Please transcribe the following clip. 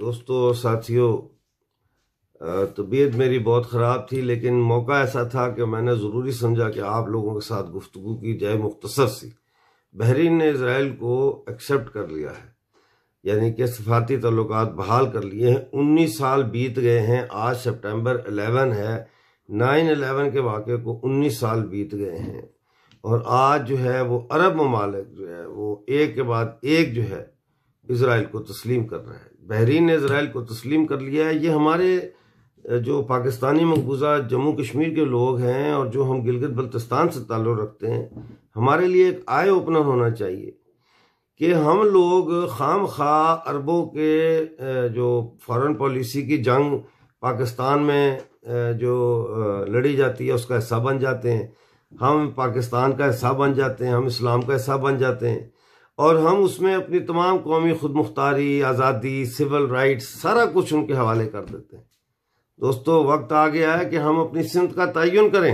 दोस्तों और साथियों तबीयत मेरी बहुत ख़राब थी लेकिन मौका ऐसा था कि मैंने ज़रूरी समझा कि आप लोगों के साथ गुफ्तु की जाए मुख्तसर सी बहरीन ने इसराइल को एक्सेप्ट कर लिया है यानी कि सफारती तल्लक बहाल कर लिए हैं उन्नीस साल बीत गए हैं आज सितंबर अलेवन है नाइन अलेवन के वाक़े को उन्नीस साल बीत गए हैं और आज जो है वो अरब ममालिक जो है वो एक के बाद एक जो है इसराइल को तस्लीम कर रहा है बहरीन ने इसराइल को तस्लीम कर लिया है ये हमारे जो पाकिस्तानी मकबूजा जम्मू कश्मीर के लोग हैं और जो हम गिलगित बल्तिस्तान से ताल्लुक़ रखते हैं हमारे लिए एक आय ओपनर होना चाहिए कि हम लोग खाम खा अरबों के जो फॉरेन पॉलिसी की जंग पाकिस्तान में जो लड़ी जाती है उसका हिस्सा बन जाते हैं हम पाकिस्तान का हिस्सा बन जाते हैं हम इस्लाम का हिस्सा बन जाते हैं और हम उसमें अपनी तमाम कौमी खुद मुख्तारी आज़ादी सिविल राइट्स सारा कुछ उनके हवाले कर देते हैं दोस्तों वक्त आ गया है कि हम अपनी सिंध का तयन करें